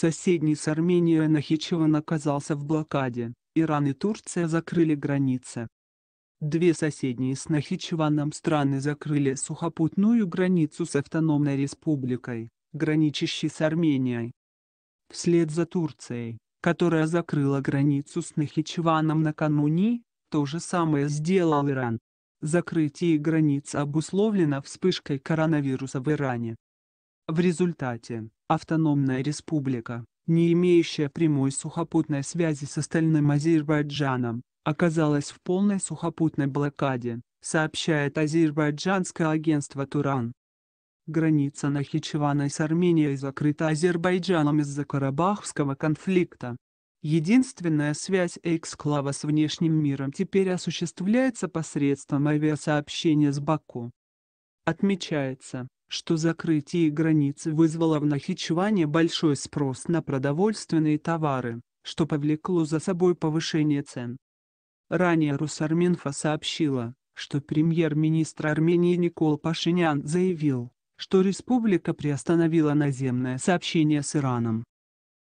Соседний с Арменией Нахичеван оказался в блокаде, Иран и Турция закрыли границы. Две соседние с Нахичеваном страны закрыли сухопутную границу с автономной республикой, граничащей с Арменией. Вслед за Турцией, которая закрыла границу с Нахичеваном накануне, то же самое сделал Иран. Закрытие границ обусловлено вспышкой коронавируса в Иране. В результате, автономная республика, не имеющая прямой сухопутной связи с остальным Азербайджаном, оказалась в полной сухопутной блокаде, сообщает азербайджанское агентство Туран. Граница Нахичевана с Арменией закрыта Азербайджаном из-за Карабахского конфликта. Единственная связь Эксклава с внешним миром теперь осуществляется посредством авиасообщения с Баку. Отмечается, что закрытие границ вызвало в Нахичеване большой спрос на продовольственные товары, что повлекло за собой повышение цен. Ранее Русарминфа сообщила, что премьер-министр Армении Никол Пашинян заявил, что республика приостановила наземное сообщение с Ираном.